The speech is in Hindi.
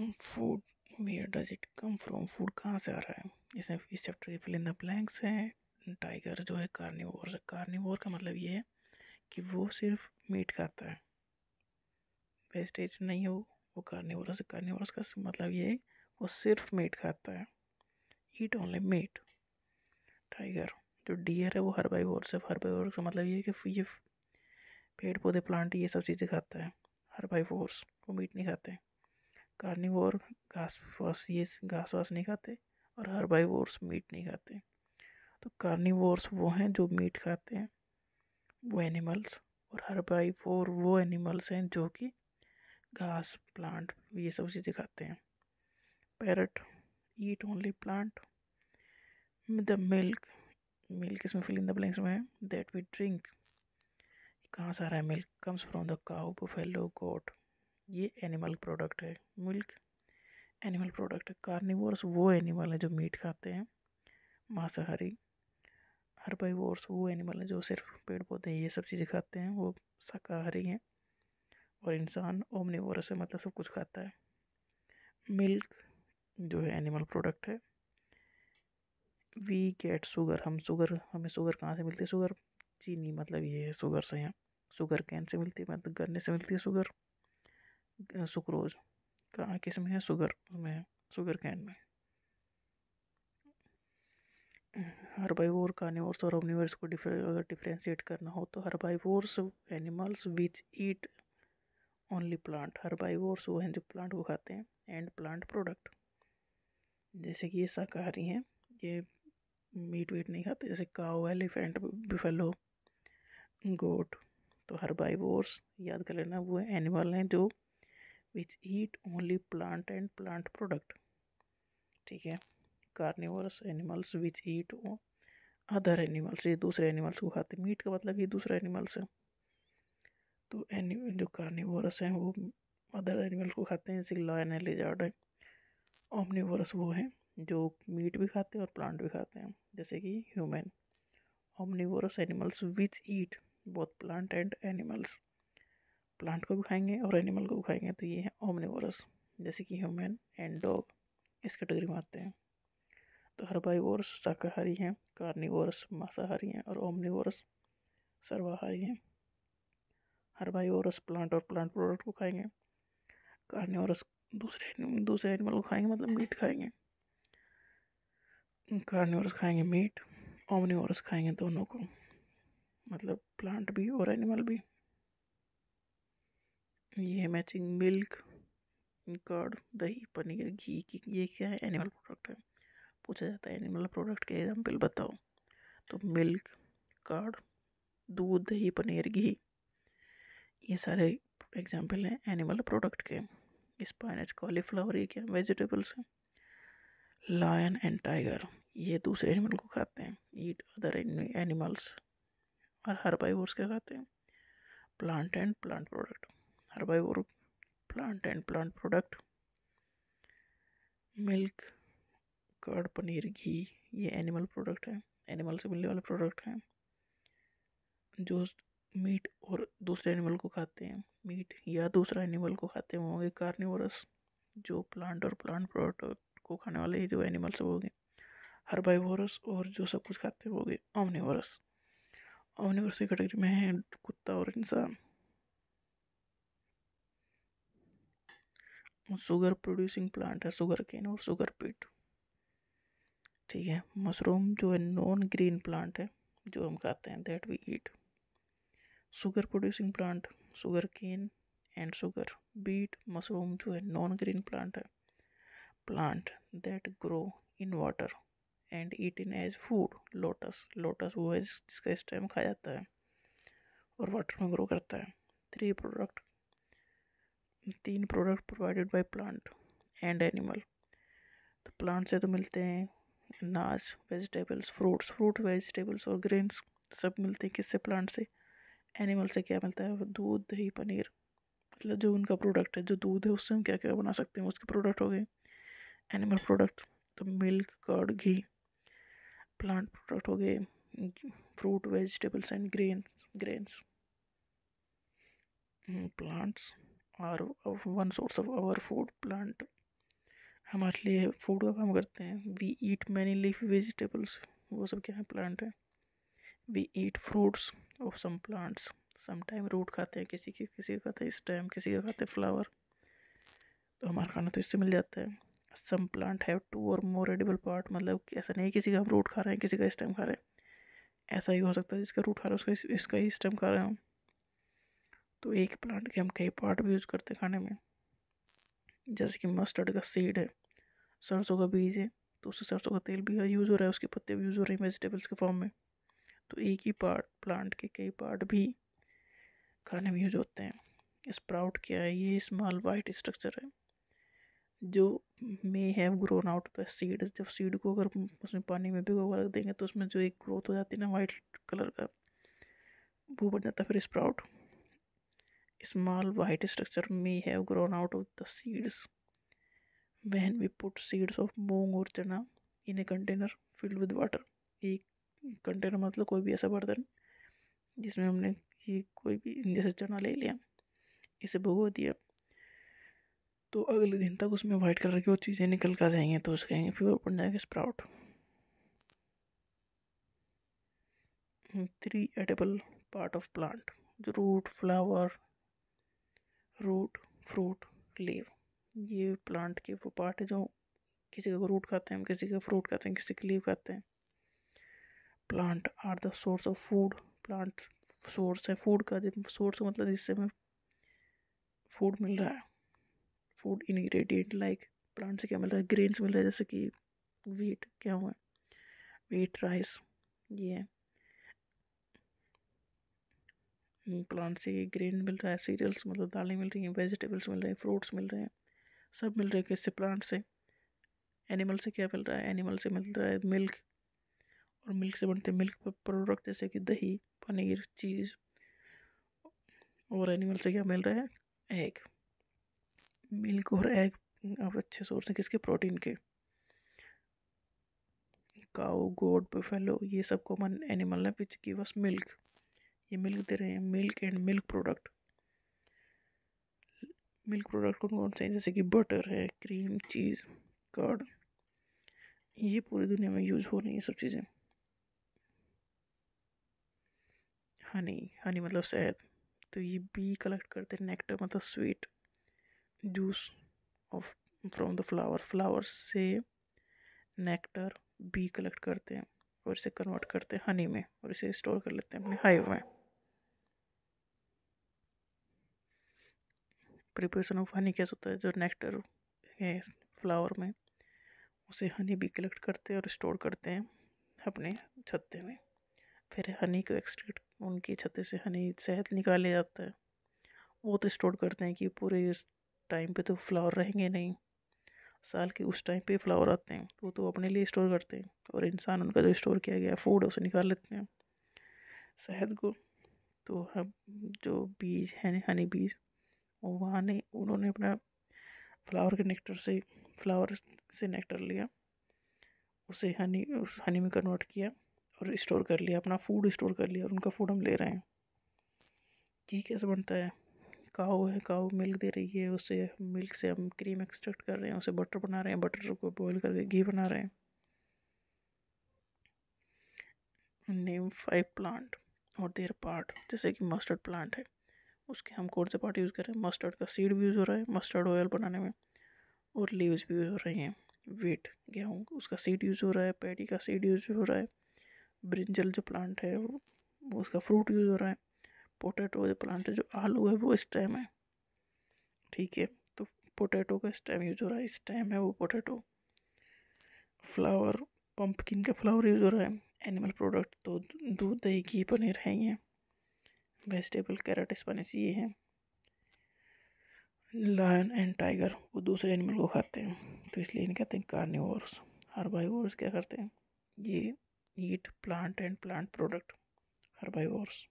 Food where does it come from food कहाँ से आ रहा है इसमें इस चैप्टर की फिल इन द ब्लैंक्स है टाइगर जो है कार्निवोर कार्निवोर का मतलब ये है कि वो सिर्फ मीट खाता है वेजिटेरियन नहीं है वो वो कार्निवोरस कार्निवोरस का मतलब ये है वो सिर्फ मीट खाता है ईट ओनली मीट टाइगर जो डियर है वो हर हर बाई वोर का मतलब ये है कि ये पेड़ पौधे प्लांट ये सब चीज़ें खाता है हर हर्बाइवोर्स वो मीट नहीं खाते हैं कार्निवोर घास वास ये घास वास नहीं खाते और हर्बाइवोर्स मीट नहीं खाते तो कार्निवोर्स वो हैं जो मीट खाते हैं वो एनिमल्स और हर्बाइवोर वो एनिमल्स हैं जो कि घास प्लांट ये सब चीज़ें खाते हैं parrot eat only plant the milk milk इसमें फिल इन द ब्लैंक्स में दैट वी ड्रिंक कहाँ सारा आ रहा है milk comes from the cow buffalo goat ये एनिमल प्रोडक्ट है मिल्क एनिमल प्रोडक्ट है कार्निवोर्स वो एनिमल है जो मीट खाते हैं मांसाहारी हर्बाइवोर्स वो एनिमल है जो सिर्फ पेड़ पौधे ये सब चीज़ें खाते हैं वो शाकाहारी हैं और इंसान ओमनिवोरस है मतलब सब कुछ खाता है मिल्क जो है एनिमल प्रोडक्ट है वी गेट शुगर हम शुगर हमें शुगर कहाँ से मिलती है शुगर चीनी मतलब ये है शुगर से यहाँ शुगर कैन से मिलती है मतलब गन्ने से मिलती है शुगर सुक्रोज का किस में है शुगर उसमें है शुगर कैन में हर्बाइवोर कार्निवोर्स और ओमनिवर्स को डिफर अगर डिफ्रेंशिएट करना हो तो हर herbivores animals which eat only plant हर हर्बाइवोर्स वो हैं जो प्लांट को खाते हैं एंड प्लांट प्रोडक्ट जैसे कि ये शाकाहारी हैं ये मीट वीट नहीं खाते जैसे काओ एलिफेंट बिफेलो गोट तो हर्बाइवोर्स याद कर लेना वो एनिमल हैं जो which eat only plant and plant product ठीक है carnivores animals which eat other animals ये दूसरे एनिमल्स को खाते मीट का मतलब ये दूसरे एनिमल्स हैं तो एनिमल जो कार्निवोरस हैं वो अदर एनिमल्स को खाते हैं जैसे लॉयन है लिजार्ड है ओमनीवरस वो हैं जो मीट भी खाते हैं और प्लांट भी खाते हैं जैसे कि human omnivorous animals which eat both plant and animals plant को भी खाएंगे और एनिमल को भी खाएंगे तो ये है ओमनीवोरस जैसे कि ह्यूमन एंड डॉग इस कैटेगरी में आते हैं तो हर्बाइवोरस शाकाहारी हैं कार्निवोरस मांसाहारी हैं और ओमनीवोरस सर्वाहारी हैं हर्बाइवोरस प्लांट और प्लांट प्रोडक्ट को खाएंगे कार्निवोरस दूसरे दूसरे एनिमल को खाएंगे मतलब मीट खाएंगे कार्निवोरस खाएंगे मीट ओमनीवोरस खाएंगे दोनों को मतलब प्लांट भी और एनिमल भी ये है मैचिंग मिल्क कर्ड दही पनीर घी की ये क्या है एनिमल प्रोडक्ट है पूछा जाता है एनिमल प्रोडक्ट के एग्जाम्पल बताओ तो मिल्क कर्ड दूध दही पनीर घी ये सारे एग्जाम्पल हैं एनिमल प्रोडक्ट के स्पाइनच कॉलीफ्लावर ये क्या वेजिटेबल्स हैं लायन एंड टाइगर ये दूसरे एनिमल को खाते हैं ईट अदर एनिमल्स और हर बाई क्या खाते हैं plant and plant product herbivore plant and plant product milk curd paneer ghee ये एनिमल प्रोडक्ट है एनिमल से मिलने वाले प्रोडक्ट हैं जो मीट और दूसरे एनिमल को खाते हैं मीट या दूसरा एनिमल को खाते हैं वो होंगे कार्निवरस जो प्लांट और प्लांट प्रोडक्ट को खाने वाले जो एनिमल्स वो होंगे हर्बाइवोरस और जो सब कुछ खाते हैं वो होंगे ओमनीवरस ओमनीवरस की कैटेगरी में है कुत्ता और इंसान सुगर प्रोड्यूसिंग प्लांट है सुगर केन और सुगर पीट ठीक है मशरूम जो है नॉन ग्रीन प्लांट है जो हम खाते हैं that we eat sugar producing plant sugar cane and sugar beet mushroom जो है नॉन ग्रीन प्लांट है plant that grow in water and eat in as food lotus lotus वो है जिसका इस टाइम खाया जाता है और वाटर में ग्रो करता है थ्री प्रोडक्ट तीन product provided by plant and animal तो प्लांट से तो मिलते हैं अनाज वेजिटेबल्स फ्रूट्स फ्रूट वेजिटेबल्स और ग्रेन्स सब मिलते हैं किससे प्लांट से एनिमल से क्या मिलता है दूध दही पनीर मतलब जो उनका प्रोडक्ट है जो दूध है उससे हम क्या क्या बना सकते हैं उसके प्रोडक्ट हो गए एनिमल प्रोडक्ट तो मिल्क कर्ड घी प्लांट प्रोडक्ट हो गए fruit vegetables and grains grains plants और one source of our food plant हमारे लिए फूड का काम करते हैं we eat many leaf vegetables वो सब क्या है प्लांट है we eat fruits of some plants time root खाते हैं किसी के किसी का खाते हैं टाइम किसी का खाते हैं फ्लावर तो हमारा खाना तो इससे मिल जाता है सम प्लांट हैव टू और मोर एडिबल पार्ट मतलब कि ऐसा नहीं किसी का हम रूट खा रहे हैं किसी का इस टाइम खा रहे हैं ऐसा ही हो सकता है जिसका रूट खा रहे हैं उसका इसका ही टाइम खा रहे हैं तो एक प्लांट के हम कई पार्ट भी यूज़ करते हैं खाने में जैसे कि मस्टर्ड का सीड है सरसों का बीज है तो उससे सरसों का तेल भी यूज़ हो रहा है उसके पत्ते भी यूज़ हो रहे हैं वेजिटेबल्स के फॉर्म में तो एक ही पार्ट प्लांट के कई पार्ट भी खाने में यूज होते हैं स्प्राउट क्या है ये स्मॉल वाइट स्ट्रक्चर है जो may have grown out the seed जब सीड को अगर उसमें पानी में भिगो रख देंगे तो उसमें जो एक ग्रोथ हो जाती है ना वाइट कलर का वो बन जाता है फिर sprout small white structure may have grown out of the seeds. When we put seeds of moong और chana in a container filled with water एक कंटेनर मतलब कोई भी ऐसा बर्तन जिसमें हमने ये कोई भी जैसे चना ले लिया इसे भगो दिया तो अगले दिन तक उसमें वाइट कलर की वो चीज़ें निकल कर जाएंगे तो उसे कहेंगे फिर बन जाएंगे sprout three edible part of plant जो root flower root fruit leave ये प्लांट के वो पार्ट है जो किसी का रूट खाते हैं किसी का फ्रूट खाते हैं किसी के लीव खाते हैं plant are the source of food plant source है फूड का सोर्स मतलब जिससे हमें फूड मिल रहा है फूड इन्ग्रीडियंट लाइक प्लांट से क्या मिल रहा है ग्रेन्स मिल रहा है जैसे कि वीट क्या हुआ है वीट राइस ये है हम्म, प्लांट से ग्रेन मिल रहा है सीरियल्स मतलब दालें मिल रही हैं वेजिटेबल्स मिल रहे हैं फ्रूट्स मिल रहे हैं सब मिल रहे हैं किससे प्लांट से एनिमल से क्या मिल रहा है एनिमल से मिल रहा है मिल्क और मिल्क से बनते मिल्क प्रोडक्ट जैसे कि दही पनीर चीज़ और एनिमल से क्या मिल रहा है एग मिल्क और एग आप अच्छे सोर्स हैं किसके प्रोटीन के काओ गोड बफेलो ये सब कॉमन एनिमल है विच गिव अस मिल्क ये मिल्क दे रहे हैं milk and milk product milk product कौन कौन से हैं जैसे कि बटर है क्रीम चीज़ कर्ड ये पूरी दुनिया में यूज़ हो रही हैं सब चीज़ें हनी हनी मतलब शहद तो ये बी कलेक्ट करते हैं नेक्टर मतलब sweet juice of from the flower flower से नेक्टर बी कलेक्ट करते हैं और इसे कन्वर्ट करते हैं हनी में और इसे स्टोर कर लेते हैं अपने हाइव में प्रिपरेशन ऑफ हनी कैसे होता है जो नेक्टर है फ्लावर में उसे हनी भी कलेक्ट करते हैं और स्टोर करते हैं अपने छत्ते में फिर हनी को एक्सट्रैक्ट उनके छत्ते से हनी शहद निकाले जाता है वो तो स्टोर करते हैं कि पूरे इस टाइम पे तो फ्लावर रहेंगे नहीं साल के उस टाइम पे फ्लावर आते हैं वो तो अपने लिए स्टोर करते हैं और इंसान उनका जो स्टोर किया गया फूड उसे निकाल लेते हैं शहद को तो हम जो बीज है हनी बीज और वहाँ ने उन्होंने अपना फ्लावर के नेक्टर से फ्लावर से नेक्टर लिया उसे हनी उस हनी में कन्वर्ट किया और स्टोर कर लिया अपना फूड स्टोर कर लिया और उनका फूड हम ले रहे हैं घी कैसे बनता है काऊ है काओ मिल्क दे रही है उसे मिल्क से हम क्रीम एक्सट्रैक्ट कर रहे हैं उसे बटर बना रहे हैं बटर को बॉईल करके घी बना रहे हैं नेम फाइव प्लांट और देर पार्ट जैसे कि मस्टर्ड प्लांट है उसके हम कौन से पार्ट यूज़ कर रहे हैं मस्टर्ड का सीड भी यूज़ हो रहा है मस्टर्ड ऑयल बनाने में और लीव्स भी यूज़ हो रही हैं वीट गेहूँ उसका सीड यूज़ हो रहा है पैडी का सीड यूज़ हो रहा है ब्रिंजल जो प्लांट है वो उसका फ्रूट यूज़ हो रहा है पोटैटो जो प्लांट है जो आलू है वो स्टेम है ठीक है तो पोटैटो का स्टेम यूज़ हो रहा है स्टेम है वो पोटैटो फ्लावर पम्पकिन का फ्लावर यूज़ हो रहा है एनिमल प्रोडक्ट तो दूध दही घी पनीर है ये वेजिटेबल कैरेट स्पनिश ये हैं लायन एंड टाइगर वो दूसरे एनिमल को खाते हैं तो इसलिए इन्हें कहते हैं कार्निवोर्स हर्बाइवोर्स क्या करते हैं ये eat plant and plant product हर्बाइवोर्स